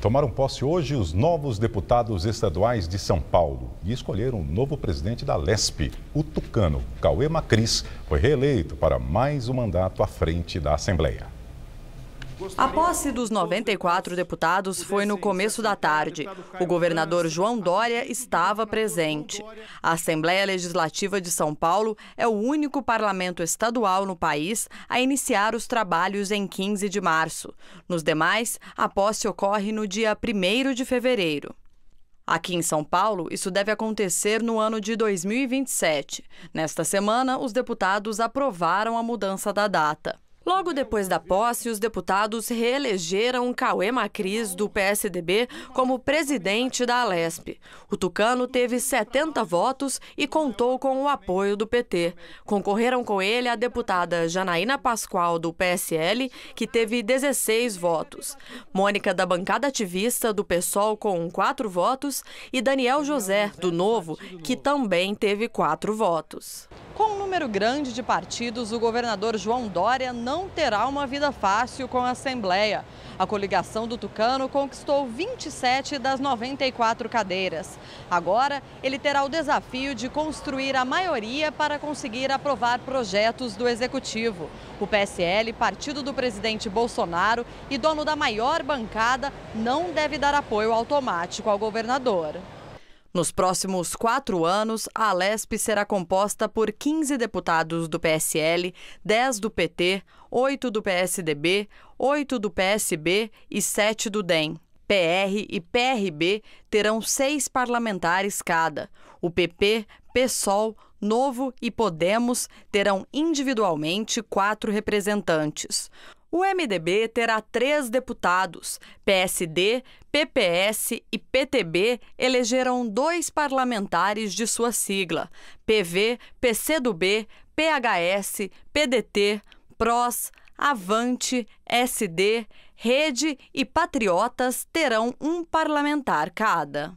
Tomaram posse hoje os novos deputados estaduais de São Paulo e escolheram o novo presidente da LESP, o tucano Cauê Macris, foi reeleito para mais um mandato à frente da Assembleia. A posse dos 94 deputados foi no começo da tarde. O governador João Dória estava presente. A Assembleia Legislativa de São Paulo é o único parlamento estadual no país a iniciar os trabalhos em 15 de março. Nos demais, a posse ocorre no dia 1 de fevereiro. Aqui em São Paulo, isso deve acontecer no ano de 2027. Nesta semana, os deputados aprovaram a mudança da data. Logo depois da posse, os deputados reelegeram Cauê Macris, do PSDB, como presidente da Alesp. O tucano teve 70 votos e contou com o apoio do PT. Concorreram com ele a deputada Janaína Pascoal, do PSL, que teve 16 votos. Mônica, da bancada ativista do PSOL, com 4 votos, e Daniel José, do Novo, que também teve 4 votos. Com um número grande de partidos, o governador João Dória não terá uma vida fácil com a Assembleia. A coligação do Tucano conquistou 27 das 94 cadeiras. Agora, ele terá o desafio de construir a maioria para conseguir aprovar projetos do Executivo. O PSL, partido do presidente Bolsonaro e dono da maior bancada, não deve dar apoio automático ao governador. Nos próximos quatro anos, a Alesp será composta por 15 deputados do PSL, 10 do PT, 8 do PSDB, 8 do PSB e 7 do DEM. PR e PRB terão seis parlamentares cada. O PP, PSOL, Novo e Podemos terão individualmente quatro representantes. O MDB terá três deputados. PSD, PPS e PTB elegerão dois parlamentares de sua sigla: PV, PCdoB, PHS, PDT, PROS, Avante, SD, Rede e Patriotas terão um parlamentar cada.